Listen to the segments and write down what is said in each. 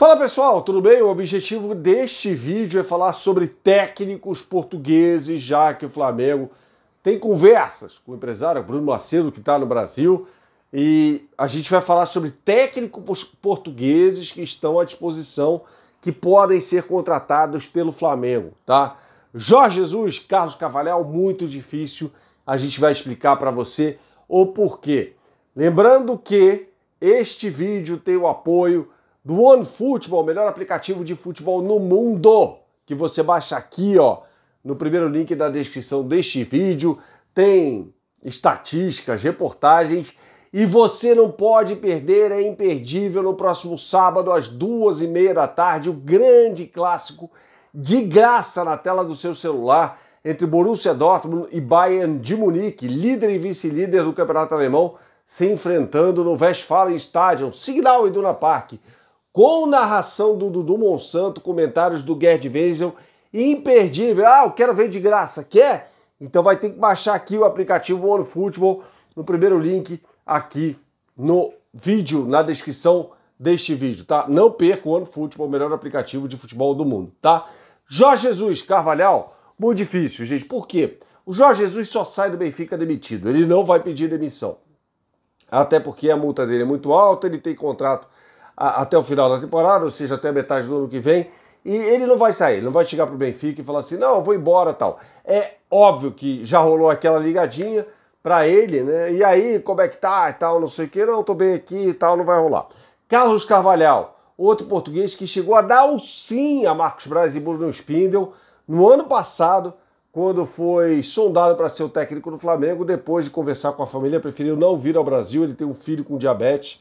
Fala pessoal, tudo bem? O objetivo deste vídeo é falar sobre técnicos portugueses, já que o Flamengo tem conversas com o empresário Bruno Macedo, que está no Brasil, e a gente vai falar sobre técnicos portugueses que estão à disposição, que podem ser contratados pelo Flamengo, tá? Jorge Jesus, Carlos Cavalhal, muito difícil, a gente vai explicar para você o porquê. Lembrando que este vídeo tem o apoio do OneFootball, melhor aplicativo de futebol no mundo, que você baixa aqui, ó, no primeiro link da descrição deste vídeo. Tem estatísticas, reportagens e você não pode perder, é imperdível no próximo sábado às duas e meia da tarde o grande clássico de graça na tela do seu celular entre Borussia Dortmund e Bayern de Munique, líder e vice-líder do campeonato alemão, se enfrentando no Westfalen Stadium, Signal Duna Park com narração do Dudu Monsanto, comentários do Gerd Wenzel, imperdível. Ah, eu quero ver de graça. Quer? Então vai ter que baixar aqui o aplicativo Futebol no primeiro link aqui no vídeo, na descrição deste vídeo, tá? Não perca o Futebol, o melhor aplicativo de futebol do mundo, tá? Jorge Jesus Carvalhal, muito difícil, gente. Por quê? O Jorge Jesus só sai do Benfica demitido. Ele não vai pedir demissão. Até porque a multa dele é muito alta, ele tem contrato a, até o final da temporada, ou seja, até a metade do ano que vem. E ele não vai sair, não vai chegar para o Benfica e falar assim, não, eu vou embora tal. É óbvio que já rolou aquela ligadinha para ele, né? E aí, como é que tá e tal, não sei o que, não, tô bem aqui e tal, não vai rolar. Carlos Carvalhal, outro português que chegou a dar o sim a Marcos Braz e Bruno Spindel no ano passado, quando foi sondado para ser o técnico do Flamengo, depois de conversar com a família, preferiu não vir ao Brasil, ele tem um filho com diabetes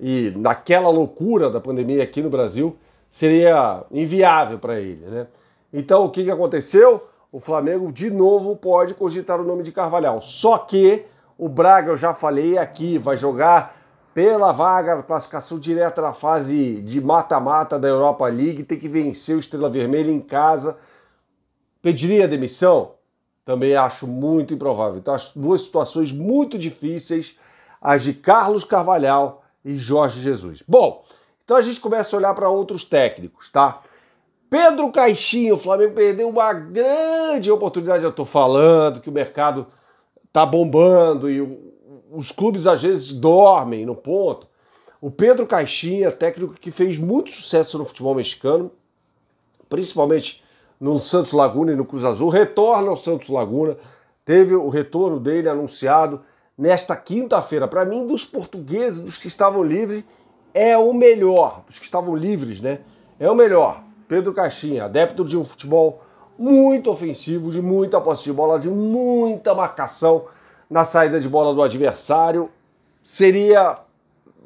e naquela loucura da pandemia aqui no Brasil, seria inviável para ele. Né? Então o que, que aconteceu? O Flamengo de novo pode cogitar o nome de Carvalhal. Só que o Braga, eu já falei aqui, vai jogar pela vaga, classificação direta na fase de mata-mata da Europa League, tem que vencer o Estrela Vermelha em casa. Pediria demissão? Também acho muito improvável. Então, as duas situações muito difíceis: as de Carlos Carvalhal e Jorge Jesus. Bom, então a gente começa a olhar para outros técnicos, tá? Pedro Caixinha, o Flamengo perdeu uma grande oportunidade. Eu estou falando que o mercado tá bombando e os clubes às vezes dormem no ponto. O Pedro Caixinha, é técnico que fez muito sucesso no futebol mexicano, principalmente no Santos Laguna e no Cruz Azul, retorna ao Santos Laguna. Teve o retorno dele anunciado nesta quinta-feira, para mim, dos portugueses, dos que estavam livres, é o melhor. Dos que estavam livres, né? É o melhor. Pedro Caixinha, adepto de um futebol muito ofensivo, de muita posse de bola, de muita marcação na saída de bola do adversário. Seria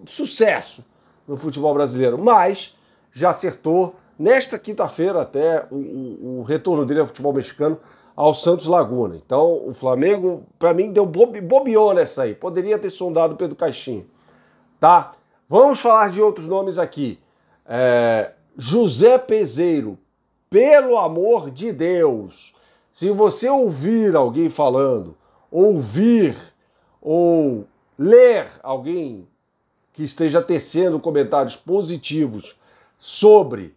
sucesso no futebol brasileiro, mas já acertou nesta quinta-feira até o, o, o retorno dele ao futebol mexicano ao Santos Laguna. Então, o Flamengo, para mim, deu bobe, bobeou nessa aí. Poderia ter sondado o Pedro Caixinha. Tá? Vamos falar de outros nomes aqui. É, José Peseiro, pelo amor de Deus, se você ouvir alguém falando, ouvir ou ler alguém que esteja tecendo comentários positivos sobre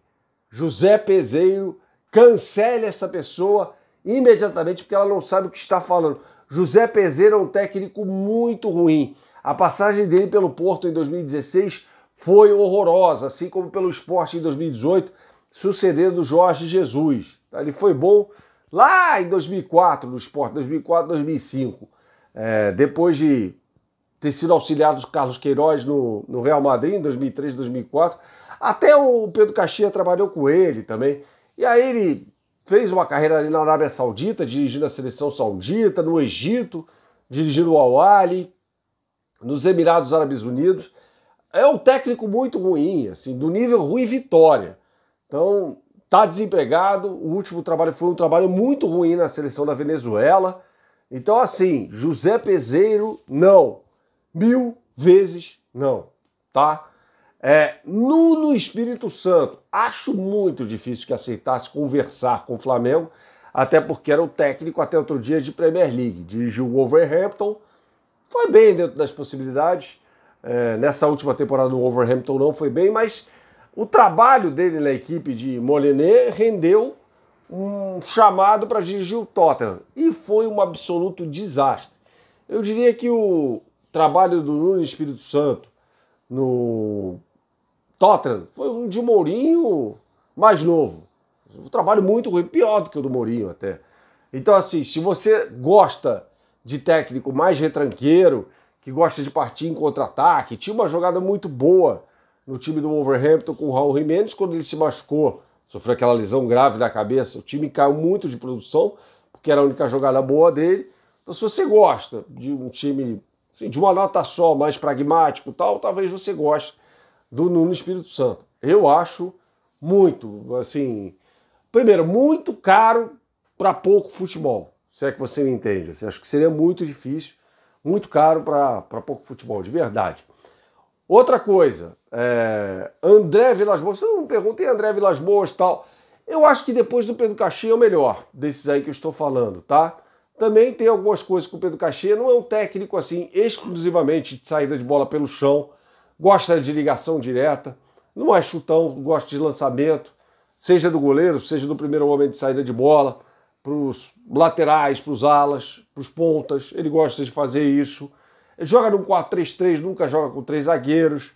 José Peseiro, cancele essa pessoa imediatamente porque ela não sabe o que está falando. José Pezeira é um técnico muito ruim. A passagem dele pelo Porto em 2016 foi horrorosa, assim como pelo esporte em 2018, sucedendo Jorge Jesus. Ele foi bom lá em 2004, no esporte, 2004, 2005. É, depois de ter sido auxiliado dos Carlos Queiroz no, no Real Madrid em 2003, 2004. Até o Pedro Caxias trabalhou com ele também. E aí ele fez uma carreira ali na Arábia Saudita, dirigindo a seleção saudita, no Egito, dirigindo o Awali, nos Emirados Árabes Unidos. É um técnico muito ruim, assim, do nível ruim Vitória. Então, tá desempregado, o último trabalho foi um trabalho muito ruim na seleção da Venezuela. Então, assim, José Peseiro, não. Mil vezes não, tá? É, nulo Espírito Santo. Acho muito difícil que aceitasse conversar com o Flamengo, até porque era o técnico até outro dia de Premier League. Dirigiu o Wolverhampton, foi bem dentro das possibilidades. É, nessa última temporada o Wolverhampton não foi bem, mas o trabalho dele na equipe de Moliné rendeu um chamado para dirigir o Tottenham e foi um absoluto desastre. Eu diria que o trabalho do Nuno Espírito Santo no Tottenham foi um de Mourinho mais novo. Um trabalho muito ruim, pior do que o do Mourinho até. Então, assim, se você gosta de técnico mais retranqueiro, que gosta de partir em contra-ataque, tinha uma jogada muito boa no time do Wolverhampton com o Raul Jimenez quando ele se machucou, sofreu aquela lesão grave da cabeça. O time caiu muito de produção, porque era a única jogada boa dele. Então, se você gosta de um time assim, de uma nota só, mais pragmático tal, talvez você goste do Nuno Espírito Santo. Eu acho muito, assim, primeiro, muito caro para pouco futebol, se é que você me entende. Assim, acho que seria muito difícil, muito caro para pouco futebol, de verdade. Outra coisa, é, André Vilas Boas, você não perguntei André Vilas Boas tal. Eu acho que depois do Pedro Caixinha é o melhor, desses aí que eu estou falando, tá? Também tem algumas coisas com o Pedro Caixinha, não é um técnico assim exclusivamente de saída de bola pelo chão, gosta de ligação direta, não é chutão, gosta de lançamento, seja do goleiro, seja do primeiro homem de saída de bola, para os laterais, para os alas, para os pontas, ele gosta de fazer isso. Ele joga no 4-3-3, nunca joga com três zagueiros.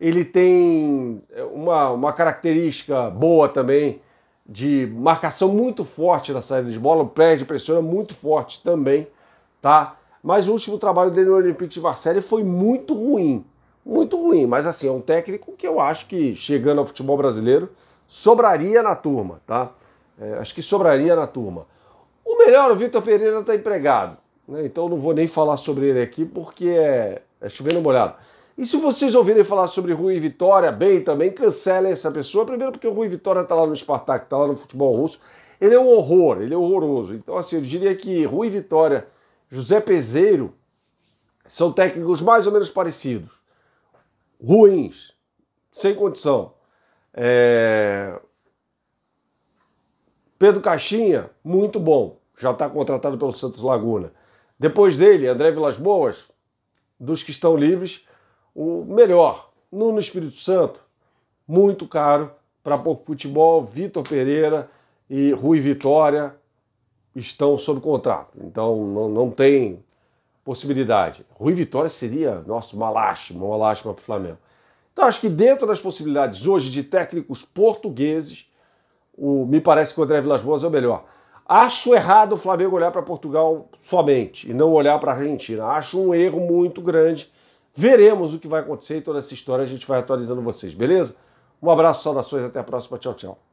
Ele tem eh, uma, uma característica boa também de marcação muito forte na saída de bola, pressão pressiona muito forte também, tá? Mas o último trabalho dele no Olympique de Marseille foi muito ruim muito ruim, mas assim, é um técnico que eu acho que chegando ao futebol brasileiro sobraria na turma, tá? É, acho que sobraria na turma. O melhor, o Vitor Pereira está empregado, né? então não vou nem falar sobre ele aqui porque é, é chovendo molhado. E se vocês ouvirem falar sobre Rui Vitória, bem também, cancelem essa pessoa. Primeiro porque o Rui Vitória está lá no Spartak, está lá no futebol russo. Ele é um horror, ele é horroroso. Então, assim, eu diria que Rui Vitória, José Peseiro, são técnicos mais ou menos parecidos ruins, sem condição. É... Pedro Caixinha, muito bom, já está contratado pelo Santos Laguna. Depois dele, André Vilas Boas, dos que estão livres, o melhor. Nuno Espírito Santo, muito caro para pouco futebol. Vitor Pereira e Rui Vitória estão sob contrato. Então não, não tem possibilidade. Rui Vitória seria, nossa, uma lástima, uma lástima para o Flamengo. Então, acho que dentro das possibilidades hoje de técnicos portugueses, o, me parece que o André Vilas Boas é o melhor. Acho errado o Flamengo olhar para Portugal somente e não olhar para a Argentina. Acho um erro muito grande. Veremos o que vai acontecer e toda essa história a gente vai atualizando vocês, beleza? Um abraço, saudações, até a próxima. Tchau, tchau.